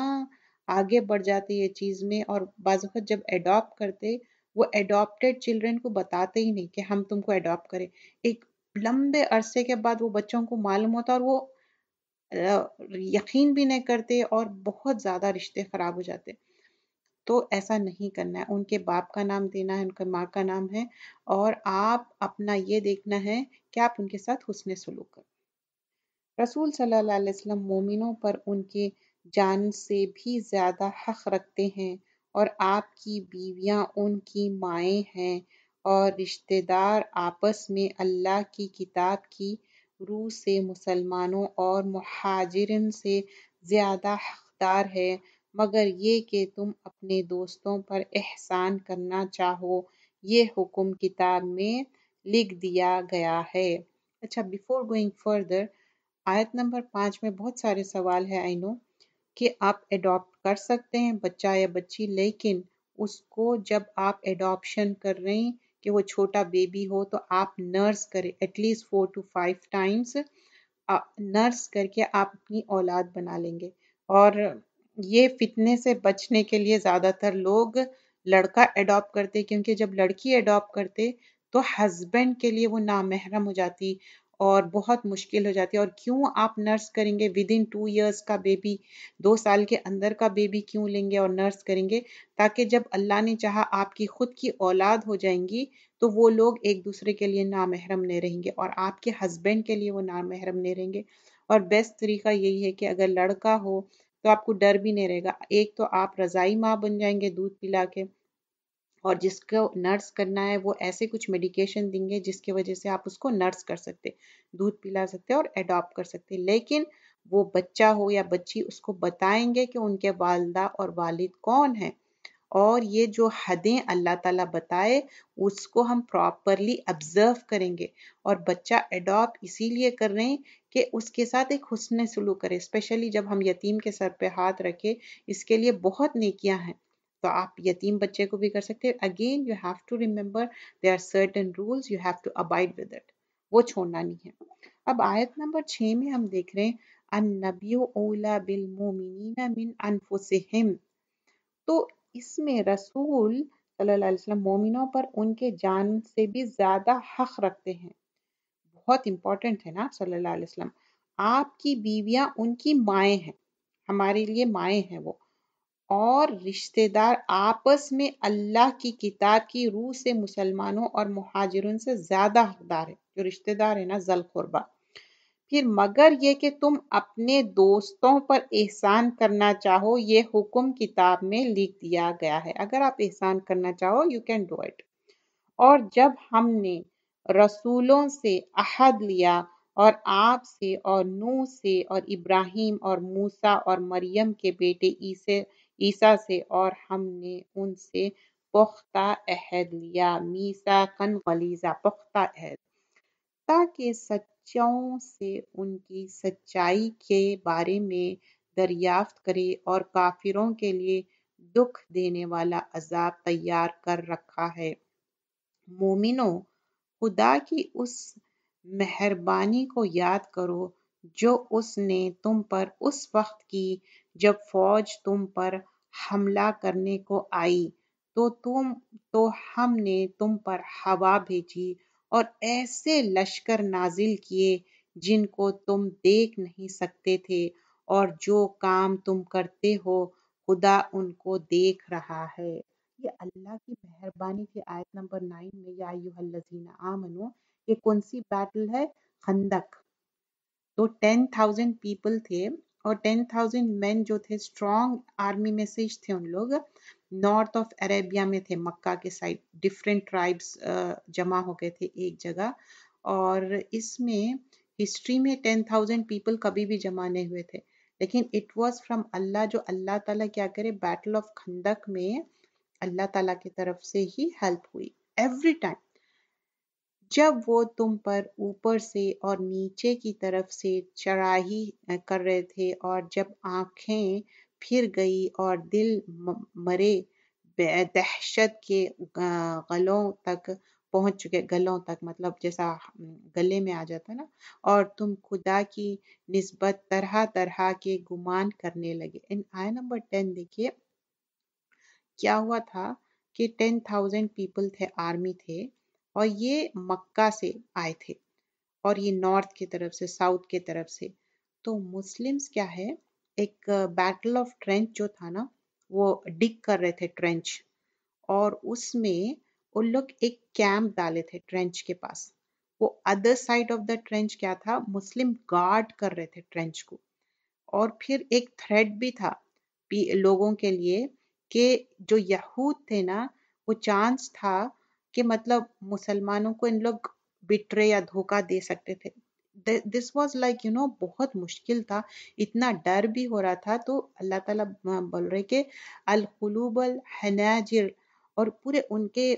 आगे बढ़ जाते ये चीज़ में और बाजत जब एडॉप्ट करते वो एडॉप्टेड चिल्ड्रेन को बताते ही नहीं कि हम तुमको एडॉप्ट करें एक लंबे अरसे के बाद वो बच्चों को मालूम होता और वो यकीन भी नहीं करते और बहुत ज़्यादा रिश्ते ख़राब हो जाते तो ऐसा नहीं करना है उनके बाप का नाम देना है उनके माँ का नाम है और आप अपना ये देखना है कि आप उनके साथ हुसन सलूक करें रसूल सल्लल्लाहु अलैहि वसल्लम मोमिनों पर उनके जान से भी ज़्यादा हक रखते हैं और आपकी बीवियाँ उनकी माएँ हैं और रिश्तेदार आपस में अल्लाह की किताब की रूह से मुसलमानों और महाजरन से ज़्यादा हकदार है मगर ये कि तुम अपने दोस्तों पर एहसान करना चाहो ये हुक्म किताब में लिख दिया गया है अच्छा बिफोर गोइंग फर्दर आयत नंबर पाँच में बहुत सारे सवाल है आई नो कि आप एडॉप्ट कर सकते हैं बच्चा या बच्ची लेकिन उसको जब आप एडॉप्शन कर रहे हैं कि वो छोटा बेबी हो तो आप नर्स करें at least four to five times nurse करके आप अपनी औलाद बना लेंगे और ये फितने से बचने के लिए ज़्यादातर लोग लड़का एडॉप्ट करते क्योंकि जब लड़की एडॉप्ट करते तो हस्बैंड के लिए वो नामहरम हो जाती और बहुत मुश्किल हो जाती है और क्यों आप नर्स करेंगे विद इन टू ईयर्स का बेबी दो साल के अंदर का बेबी क्यों लेंगे और नर्स करेंगे ताकि जब अल्लाह ने चाहा आपकी खुद की औलाद हो जाएंगी तो वो लोग एक दूसरे के लिए नामहरम नहीं रहेंगे और आपके हस्बैंड के लिए वो नामहरम नहीं रहेंगे और बेस्ट तरीका यही है कि अगर लड़का हो तो आपको डर भी नहीं रहेगा एक तो आप रज़ाई माँ बन जाएंगे दूध पिला के और जिसको नर्स करना है वो ऐसे कुछ मेडिकेशन देंगे जिसके वजह से आप उसको नर्स कर सकते दूध पिला सकते और एडॉप्ट कर सकते लेकिन वो बच्चा हो या बच्ची उसको बताएंगे कि उनके वालदा और वालिद कौन है और ये जो हदें अल्लाह ताला बताए उसको हम प्रॉपरली ऑब्जर्व करेंगे और बच्चा एडॉप्ट इसीलिए कर रहे हैं कि उसके साथ एक हुसन सलूक करें स्पेशली जब हम यतीम के सर पे हाथ रखें इसके लिए बहुत नेकियां हैं तो आप यतीम बच्चे को भी कर सकते हैं again you have to remember there are certain rules you have to abide with it वो छोड़ना नहीं है अब आयत नंबर छः में हम देख रहे हैं अन नबी ओला बिल मोमिन मिन अनफुसहिम तो इसमें रसूल सल्लल्लाहु मोमिनों पर उनके जान से भी ज़्यादा हक रखते हैं बहुत इम्पोर्टेंट है ना सल्लल्लाहु अलैहि वसल्लम आपकी बीवियां उनकी माएँ हैं हमारे लिए माएँ हैं वो और रिश्तेदार आपस में अल्लाह की किताब की रूह से मुसलमानों और महाजरों से ज़्यादा हकदार है जो रिश्तेदार है ना जल खुरबा फिर मगर ये कि तुम अपने दोस्तों पर एहसान करना चाहो ये हुक्म किताब में लिख दिया गया है अगर आप एहसान करना चाहो यू कैन डू इट और जब हमने रसूलों से अहद लिया और आप से और नू से और इब्राहिम और मूसा और मरियम के बेटे ईसे ईसा से और हमने उनसे पुख्ता अहद लिया मीसा कन गलीज़ा पुख्ता अहद सत्ता के सच्चों से उनकी सच्चाई के बारे में दरियाफ्त करे और काफिरों के लिए दुख देने वाला अजाब तैयार कर रखा है मोमिनो खुदा की उस मेहरबानी को याद करो जो उसने तुम पर उस वक्त की जब फौज तुम पर हमला करने को आई तो तुम तो हमने तुम पर हवा भेजी और ऐसे लश्कर नाजिल किए जिनको तुम देख नहीं सकते थे और जो काम तुम करते हो खुदा उनको देख रहा है ये अल्लाह की मेहरबानी की आयत नंबर नाइन में या युहल्लजीना आमनो ये कौन सी बैटल है खंदक तो टेन थाउजेंड पीपल थे और टेन थाउजेंड मैन जो थे स्ट्रॉन्ग आर्मी में से थे उन लोग नॉर्थ ऑफ अरेबिया में थे मक्का के साइड डिफरेंट ट्राइब्स जमा हो गए थे एक जगह और इसमें हिस्ट्री में टेन थाउजेंड पीपल कभी भी जमा नहीं हुए थे लेकिन इट वॉज फ्रॉम अल्लाह जो अल्लाह ताला क्या करे बैटल ऑफ खंडक में अल्लाह ताला की तरफ से ही हेल्प हुई एवरी टाइम जब वो तुम पर ऊपर से और नीचे की तरफ से चढ़ाही कर रहे थे और जब आंखें फिर गई और दिल मरे दहशत के गलों तक पहुंच चुके गलों तक मतलब जैसा हम्म, गले में आ जाता ना और तुम खुदा की नस्बत तरह तरह के गुमान करने लगे इन आया नंबर टेन देखिए क्या हुआ था कि टेन थाउजेंड पीपल थे आर्मी थे और ये मक्का से आए थे और ये नॉर्थ की तरफ से साउथ की तरफ से तो मुस्लिम्स क्या है एक बैटल ऑफ ट्रेंच जो था ना वो डिग कर रहे थे ट्रेंच और उसमें उन लोग एक कैंप डाले थे ट्रेंच के पास वो other side of the trench क्या था मुस्लिम गार्ड कर रहे थे ट्रेंच को और फिर एक थ्रेड भी था लोगों के लिए कि जो यहूद थे ना वो चांस था कि मतलब मुसलमानों को इन लोग बिट्रे या धोखा दे सकते थे this was like you know बहुत मुश्किल था इतना डर भी हो रहा था तो अल्लाह ताला बोल रहे कि अलखलूबल हनाजिर और पूरे उनके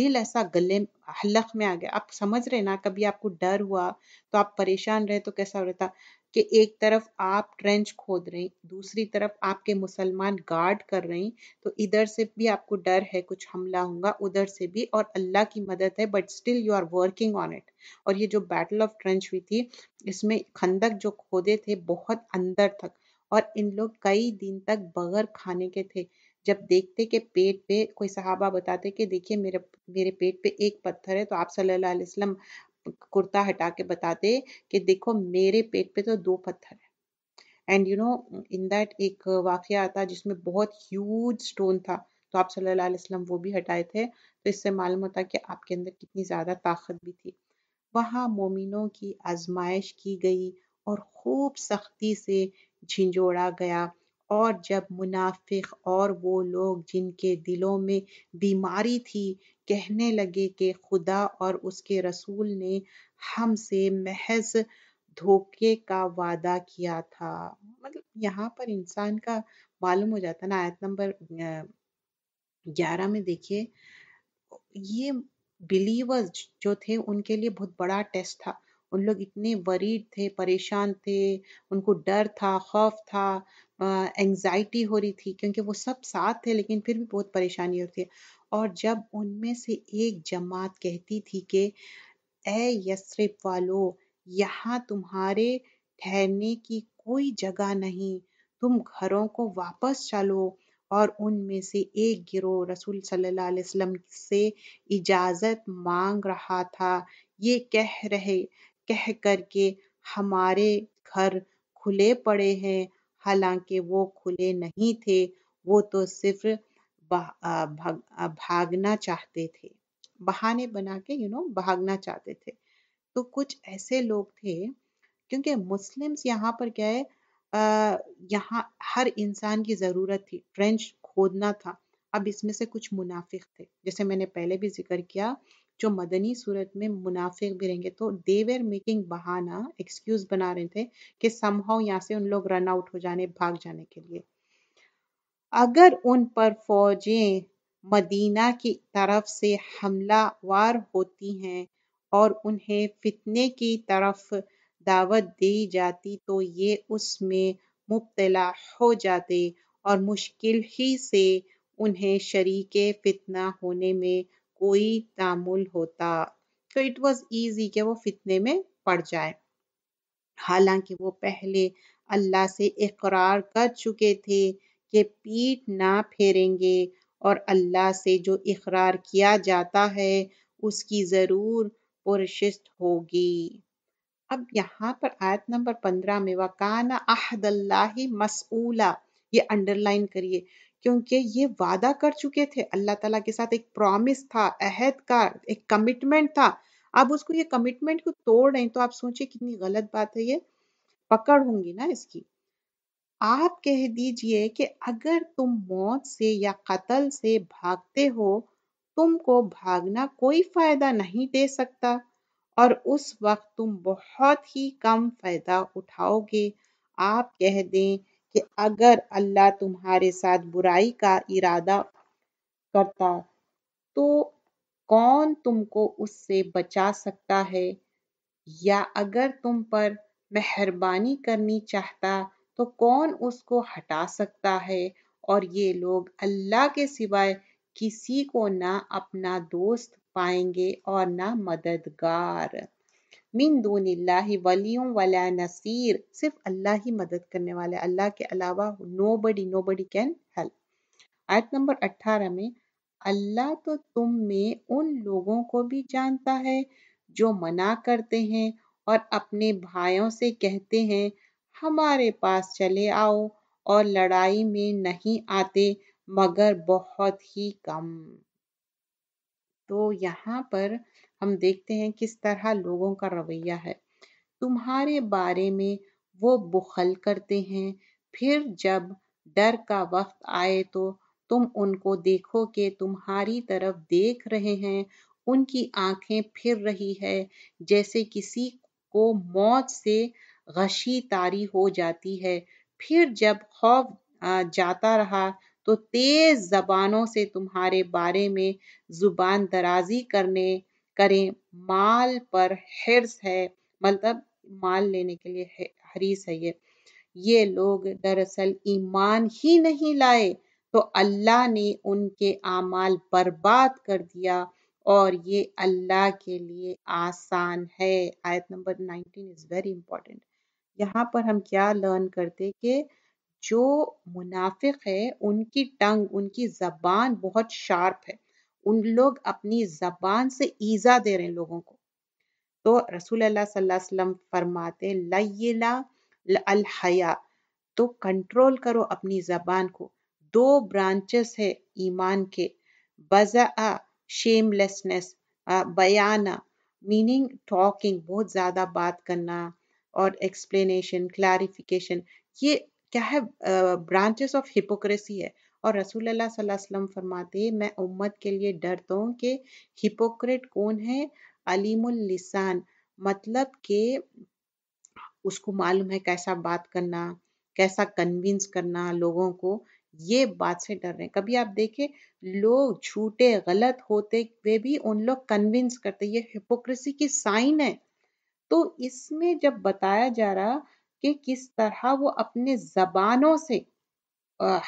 दिल ऐसा गले हलक में आ गया आप समझ रहे ना कभी आपको डर हुआ तो आप परेशान रहे तो कैसा रहता कि एक तरफ आप ट्रेंच खोद रहे हैं दूसरी तरफ आपके मुसलमान गार्ड कर रहे हैं तो इधर से भी आपको डर है कुछ हमला होगा उधर से भी और अल्लाह की मदद है but still you are working on it और ये जो बैटल ऑफ ट्रेंच हुई थी इसमें खंदक जो खोदे थे बहुत अंदर तक और इन लोग कई दिन तक बगैर खाने के थे जब देखते कि पेट पे कोई सहाबा बताते कि देखिए मेरे मेरे पेट पे एक पत्थर है तो आप सल्लल्लाहु अलैहि वसल्लम कुर्ता हटा के बताते कि देखो मेरे पेट पे तो दो पत्थर है and you know in that एक वाक्य आता जिसमें बहुत ह्यूज स्टोन था तो आप सल्लल्लाहु अलैहि वसल्लम वो भी हटाए थे तो इससे मालूम होता कि आपके अंदर कितनी ज़्यादा ताकत भी थी वहाँ मोमिनों की आजमाइश की गई और खूब सख्ती से झिंझोड़ा गया और जब मुनाफिक और वो लोग जिनके दिलों में बीमारी थी कहने लगे कि खुदा और उसके रसूल ने हमसे महज धोखे का वादा किया था मतलब यहाँ पर इंसान का मालूम हो जाता ना आयत नंबर ग्यारह में देखिए ये बिलीवर्स जो थे उनके लिए बहुत बड़ा टेस्ट था उन लोग इतने वरीड थे परेशान थे उनको डर था खौफ था एंजाइटी हो रही थी क्योंकि वो सब साथ थे लेकिन फिर भी बहुत परेशानी होती है और जब उनमें से एक जमात कहती थी कि ए यसरिफ वालो यहाँ तुम्हारे ठहरने की कोई जगह नहीं तुम घरों को वापस चलो और उनमें से एक गिरोह रसूल सल्लल्लाहु अलैहि वसल्लम से इजाज़त मांग रहा था ये कह रहे कह करके हमारे घर खुले पड़े हैं हालांकि वो खुले नहीं थे वो तो सिर्फ भागना चाहते थे बहाने बना के यू नो भागना चाहते थे तो कुछ ऐसे लोग थे क्योंकि मुस्लिम्स यहाँ पर क्या है यहाँ हर इंसान की ज़रूरत थी ट्रेंच खोदना था अब इसमें से कुछ मुनाफिक थे जैसे मैंने पहले भी जिक्र किया जो मदनी सूरत में मुनाफिक भी रहेंगे तो देवेर मेकिंग बहाना एक्सक्यूज बना रहे थे कि समहाउ यहाँ से उन लोग रन आउट हो जाने भाग जाने के लिए अगर उन पर फौजें मदीना की तरफ से हमलावार होती हैं और उन्हें फितने की तरफ दावत दी जाती तो ये उसमें मुबतला हो जाते और मुश्किल ही से उन्हें शरीक फितना होने में कोई तामुल होता तो इट वॉज ईजी कि वो फितने में पड़ जाए हालांकि वो पहले अल्लाह से इकरार कर चुके थे कि पीठ ना फेरेंगे और अल्लाह से जो इकरार किया जाता है उसकी ज़रूर पुरशिस्त होगी अब यहाँ पर आयत नंबर पंद्रह में वकाना अहदल्ला मसूला ये अंडरलाइन करिए क्योंकि ये वादा कर चुके थे अल्लाह ताला के साथ एक प्रॉमिस था अहद का एक कमिटमेंट था अब उसको ये कमिटमेंट को तोड़ रहे तो आप सोचिए कितनी गलत बात है ये पकड़ होंगी ना इसकी आप कह दीजिए कि अगर तुम मौत से या कत्ल से भागते हो तुमको भागना कोई फायदा नहीं दे सकता और उस वक्त तुम बहुत ही कम फायदा उठाओगे आप कह दें कि अगर अल्लाह तुम्हारे साथ बुराई का इरादा करता तो कौन तुमको उससे बचा सकता है या अगर तुम पर मेहरबानी करनी चाहता तो कौन उसको हटा सकता है और ये लोग अल्लाह के सिवाय किसी को ना अपना दोस्त पाएंगे और ना मददगार मिन दूनिल्लाहि वलियों वला नसीर सिर्फ अल्लाह ही मदद करने वाले अल्लाह के अलावा nobody nobody can help आयत नंबर 18 में अल्लाह तो तुम में उन लोगों को भी जानता है जो मना करते हैं और अपने भाइयों से कहते हैं हमारे पास चले आओ और लड़ाई में नहीं आते मगर बहुत ही कम तो यहाँ पर हम देखते हैं किस तरह लोगों का रवैया है तुम्हारे बारे में वो बुखल करते हैं फिर जब डर का वक्त आए तो तुम उनको देखो कि तुम्हारी तरफ देख रहे हैं उनकी आंखें फिर रही है जैसे किसी को मौत से गशी तारी हो जाती है फिर जब खौफ जाता रहा तो तेज जबानों से तुम्हारे बारे में जुबान दराजी करने करें माल पर हिर्स है मतलब माल लेने के लिए हरीस है ये ये लोग दरअसल ईमान ही नहीं लाए तो अल्लाह ने उनके आमाल बर्बाद कर दिया और ये अल्लाह के लिए आसान है आयत नंबर 19 इज़ वेरी इंपॉर्टेंट यहाँ पर हम क्या लर्न करते कि जो मुनाफिक है उनकी टंग उनकी ज़बान बहुत शार्प है उन लोग अपनी जबान से ईजा दे रहे हैं लोगों को तो रसूल अल्लाह सल्लल्लाहु अलैहि वसल्लम फरमाते लयला अल हया तो कंट्रोल करो अपनी जबान को दो ब्रांचेस है ईमान के बजा शेमलेसनेस बयाना मीनिंग टॉकिंग बहुत ज़्यादा बात करना और एक्सप्लेनेशन क्लैरिफिकेशन ये क्या है ब्रांचेस ऑफ हिपोक्रेसी है और रसूल अल्लाह वसल्लम फरमाते मैं उम्मत के लिए डरता हूँ कि हिपोक्रेट कौन है अलीमुल लिसान मतलब कि उसको मालूम है कैसा बात करना कैसा कन्विंस करना लोगों को ये बात से डर रहे हैं कभी आप देखे लोग झूठे गलत होते वे भी उन लोग कन्विंस करते ये हिपोक्रेसी की साइन है तो इसमें जब बताया जा रहा कि किस तरह वो अपने जबानों से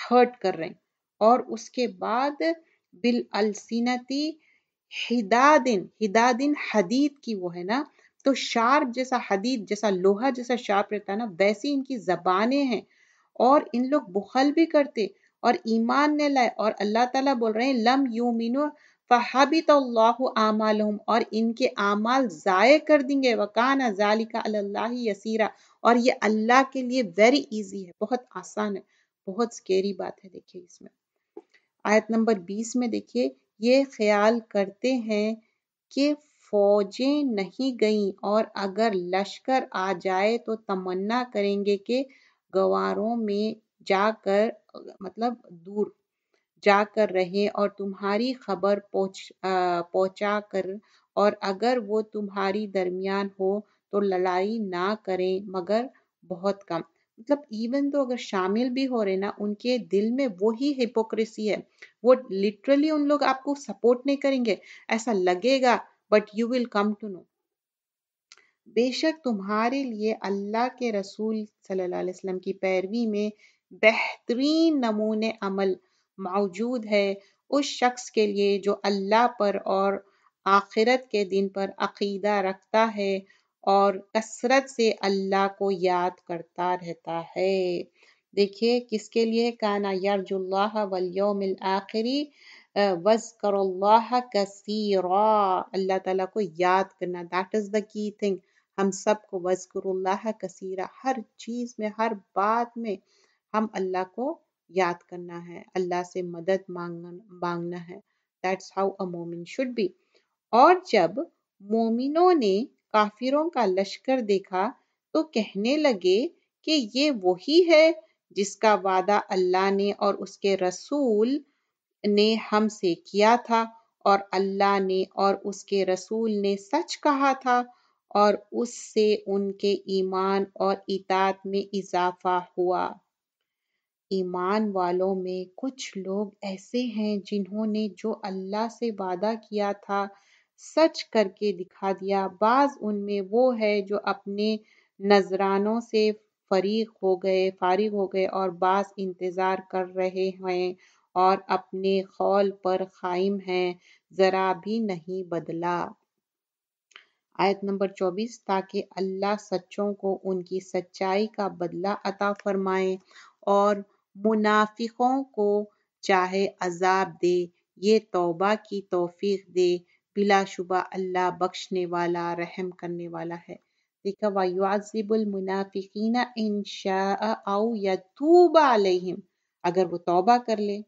हर्ट कर रहे हैं और उसके बाद बिल अलसिनती हिदादिन हिदादिन हदीद की वो है ना तो शार्प जैसा हदीद जैसा लोहा जैसा शार्प रहता है ना वैसी इनकी जबाने हैं और इन लोग बुखल भी करते और ईमान ने लाए और अल्लाह ताला बोल रहे हैं लम फहाबी तो आमाल और इनके आमाल ज़ाय कर देंगे वकान जालिका अल्लाह यसीरा और ये अल्लाह के लिए वेरी इजी है बहुत आसान है बहुत स्केरी बात है देखिए इसमें आयत नंबर 20 में देखिए ये ख्याल करते हैं कि फौजें नहीं गईं और अगर लश्कर आ जाए तो तमन्ना करेंगे कि गवारों में जाकर मतलब दूर जाकर रहे और तुम्हारी खबर पहुंच पहुंचा कर और अगर वो तुम्हारी दरमियान हो तो लड़ाई ना करें मगर बहुत कम मतलब इवन तो अगर शामिल भी हो रहे ना उनके दिल में वो ही हिपोक्रेसी है वो लिटरली उन लोग आपको सपोर्ट नहीं करेंगे ऐसा लगेगा but you will come to know बेशक तुम्हारे लिए अल्लाह के रसूल सल्लल्लाहु अलैहि वसल्लम की पैरवी में बेहतरीन नमूने अमल मौजूद है उस शख्स के लिए जो अल्लाह पर और आखिरत के दिन पर अकीदा रखता है और कसरत से अल्लाह को याद करता रहता है देखिए किसके लिए काना यरजुल्लाह वलयोमिल आखिरी वजकरल्लाह कसीरा अल्लाह ताला को याद करना that is the key thing हम सबको वजकरल्लाह कसीरा हर चीज़ में हर बात में हम अल्लाह को याद करना है अल्लाह से मदद मांगना मांगना है दैट्स हाउ अ मोमिन शुड बी और जब मोमिनों ने काफिरों का लश्कर देखा तो कहने लगे कि ये वही है जिसका वादा अल्लाह ने और उसके रसूल ने हमसे किया था और अल्लाह ने और उसके रसूल ने सच कहा था और उससे उनके ईमान और इतात में इजाफा हुआ ईमान वालों में कुछ लोग ऐसे हैं जिन्होंने जो अल्लाह से वादा किया था सच करके दिखा दिया बाज उनमें वो है जो अपने नजरानों से फरीक हो गए फारिग हो गए और बास इंतज़ार कर रहे हैं और अपने खौल पर खाइम हैं ज़रा भी नहीं बदला आयत नंबर 24 ताकि अल्लाह सच्चों को उनकी सच्चाई का बदला अता फरमाए और मुनाफिकों को चाहे अजाब दे ये तौबा की तौफीक दे बिलाशुबा अल्लाह बख्शने वाला रहम करने वाला है देखा वायुआजिबुल मुनाफिकीना इनशा आउ या तूबा अलैहिम अगर वो तौबा कर ले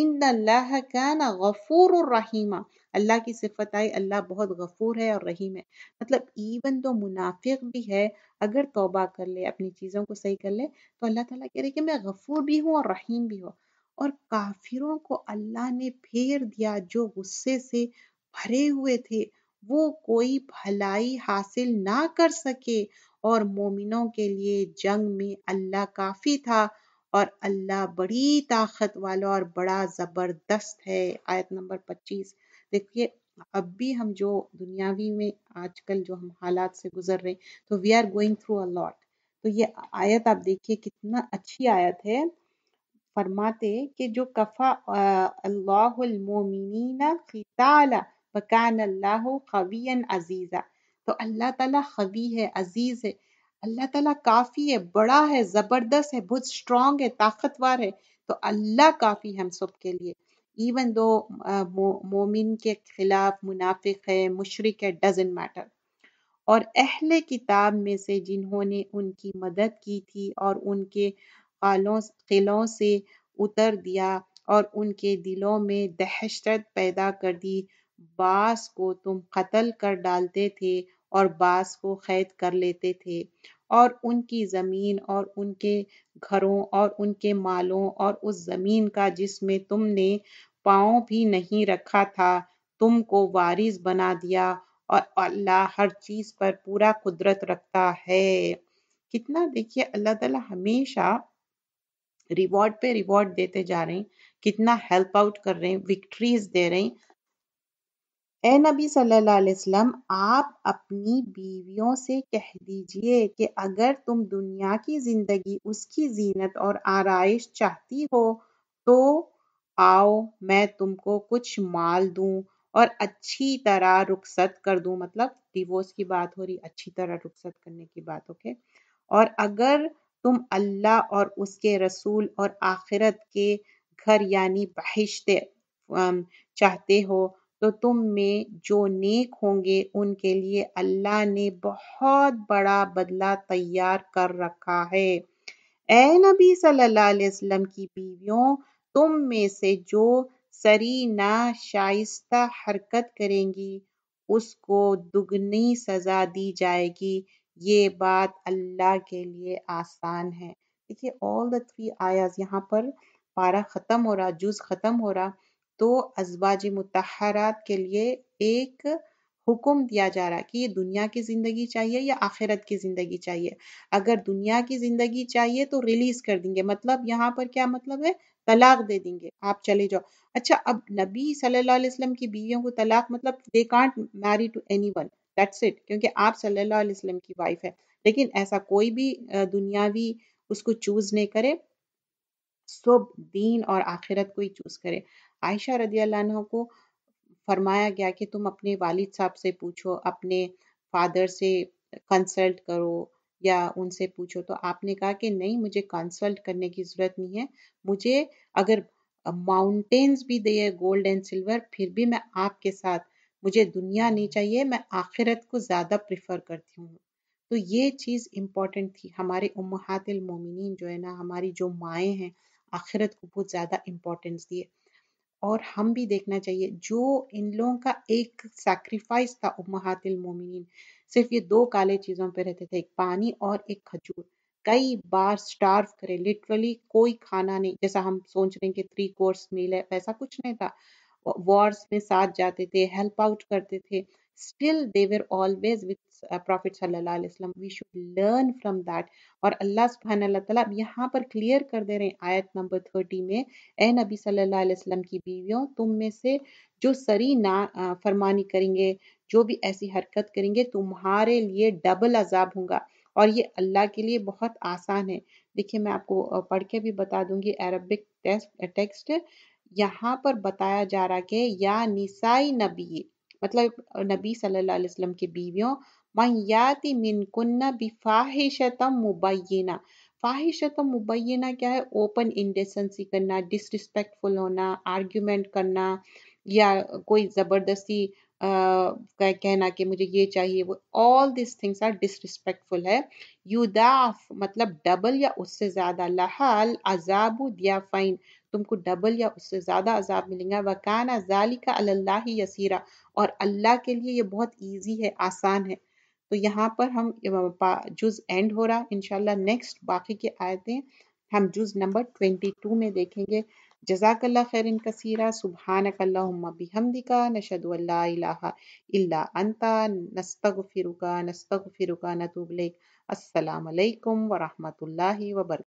इन अल्लाह का ना गफूर और रहीमा अल्लाह की सिफत आई अल्लाह बहुत गफूर है और रहीम है मतलब इवन तो मुनाफिक भी है अगर तौबा कर ले अपनी चीज़ों को सही कर ले तो अल्लाह ताला कह रहे कि मैं गफूर भी हूँ और रहीम भी हूँ और काफिरों को अल्लाह ने फेर दिया जो गुस्से से भरे हुए थे वो कोई भलाई हासिल ना कर सके और मोमिनों के लिए जंग में अल्लाह काफ़ी था और अल्लाह बड़ी ताकत वाला और बड़ा ज़बरदस्त है आयत नंबर 25 देखिए अब भी हम जो दुनियावी में आजकल जो हम हालात से गुजर रहे हैं तो we are going through a lot तो ये आयत आप देखिए कितना अच्छी आयत है फरमाते कि जो कफ़ा अल्लाह वकान अल्लाह खवीन अजीज़ा तो अल्लाह ताला खवी है अजीज़ है अल्लाह ताला काफ़ी है बड़ा है ज़बरदस्त है बहुत स्ट्रांग है ताकतवर है तो अल्लाह काफ़ी हम सब के लिए इवन दो मोमिन के खिलाफ मुनाफिक है मुशरक है डजेंट मैटर और अहले किताब में से जिन्होंने उनकी मदद की थी और उनके कालों किलों से उतर दिया और उनके दिलों में दहशत पैदा कर दी बास को तुम कत्ल कर डालते थे और बास को कैद कर लेते थे और उनकी ज़मीन और उनके घरों और उनके मालों और उस ज़मीन का जिसमें तुमने पाँव भी नहीं रखा था तुमको वारिस बना दिया और अल्लाह हर चीज़ पर पूरा कुदरत रखता है कितना देखिए अल्लाह ताला हमेशा रिवॉर्ड पे रिवॉर्ड देते जा रहे हैं कितना हेल्प आउट कर रहे हैं विक्ट्रीज दे रहे हैं ए नबी सल्लल्लाहु अलैहि वसल्लम आप अपनी बीवियों से कह दीजिए कि अगर तुम दुनिया की ज़िंदगी उसकी जीनत और आरइश चाहती हो तो आओ मैं तुमको कुछ माल दूं और अच्छी तरह रुखसत कर दूं मतलब डिवोर्स की बात हो रही अच्छी तरह रुखसत करने की बात ओके और अगर तुम अल्लाह और उसके रसूल और आखिरत के घर यानी बहिश्ते चाहते हो तो तुम में जो नेक होंगे उनके लिए अल्लाह ने बहुत बड़ा बदला तैयार कर रखा है ए नबी सल्लल्लाहु अलैहि वसल्लम की बीवियों तुम में से जो सरी ना शाइस्ता हरकत करेंगी उसको दुगनी सजा दी जाएगी ये बात अल्लाह के लिए आसान है देखिए ऑल द थ्री आयाज यहाँ पर पारा ख़त्म हो रहा जुज ख़त्म हो रहा तो अजबाज मतहरात के लिए एक हुक्म दिया जा रहा है कि ये दुनिया की ज़िंदगी चाहिए या आखिरत की ज़िंदगी चाहिए अगर दुनिया की ज़िंदगी चाहिए तो रिलीज़ कर देंगे मतलब यहाँ पर क्या मतलब है तलाक दे देंगे आप चले जाओ अच्छा अब नबी सल्लल्लाहु अलैहि वसल्लम की बीवियों को तलाक मतलब they can't marry to any one that's it क्योंकि आप सल्लल्लाहु अलैहि वसल्लम की वाइफ है लेकिन ऐसा कोई भी दुनियावी उसको चूज नहीं करे सब दीन और आखिरत को ही चूज करे आयशा रदी अल्लाह को फरमाया गया कि तुम अपने वालिद साहब से पूछो अपने फादर से कंसल्ट करो या उनसे पूछो तो आपने कहा कि नहीं मुझे कंसल्ट करने की ज़रूरत नहीं है मुझे अगर माउंटेन्स भी दे गोल्ड एंड सिल्वर फिर भी मैं आपके साथ मुझे दुनिया नहीं चाहिए मैं आखिरत को ज़्यादा प्रिफर करती हूँ तो ये चीज़ इम्पॉर्टेंट थी हमारे उमहातिल मोमिन जो है ना हमारी जो माएँ हैं आखिरत को बहुत ज़्यादा इम्पोर्टेंस दिए और हम भी देखना चाहिए जो इन लोगों का एक सैक्रिफाइस था उमहातिल मोमिनीन सिर्फ ये दो काले चीज़ों पे रहते थे एक पानी और एक खजूर कई बार स्टार्व करे लिटरली कोई खाना नहीं जैसा हम सोच रहे हैं कि थ्री कोर्स मील है वैसा कुछ नहीं था वॉर्स में साथ जाते थे हेल्प आउट करते थे still they were always with prophet सल्लाम we should learn from that और अल्लाह सुबहान अल्लाह तला अब यहाँ पर क्लियर कर दे रहे हैं आयत नंबर थर्टी में ए नबी सल्लल्लाहु अलैहि की बीवियों तुम में से जो सरी ना फरमानी करेंगे जो भी ऐसी हरकत करेंगे तुम्हारे लिए डबल अजाब होगा और ये अल्लाह के लिए बहुत आसान है देखिए मैं आपको पढ़ के भी बता दूंगी अरबिक टेक्स्ट यहाँ पर बताया जा रहा है या निसाई नबी मतलब नबी सल्लल्लाहु अलैहि वसल्लम की बीवियों मैयाति मिनकुन्ना बिफाहिशतम मुबैना फाहिशतम मुबैना क्या है ओपन इंडेसेंसी करना डिसरिस्पेक्टफुल होना आर्ग्यूमेंट करना या कोई ज़बरदस्ती Uh, कहना कि मुझे ये चाहिए वो all this things are disrespectful है युदाफ मतलब डबल या उससे ज़्यादा लहाल अजाब फ़ाइन तुमको डबल या उससे ज़्यादा अजाब मिलेंगे वकाना जालिका अल्लाह यसीरा और अल्लाह के लिए ये बहुत ईजी है आसान है तो यहाँ पर हम जुज एंड हो रहा इनशाला नेक्स्ट बाकी के आयतें हम जुज नंबर ट्वेंटी टू में देखेंगे जजाकल्ला खैर कसीरा सुबहानकल्ला बिहमदिका नशद नस्तग फिरुका नस्तग फिरुका नतूबलेक असलकम वरहमल वर्क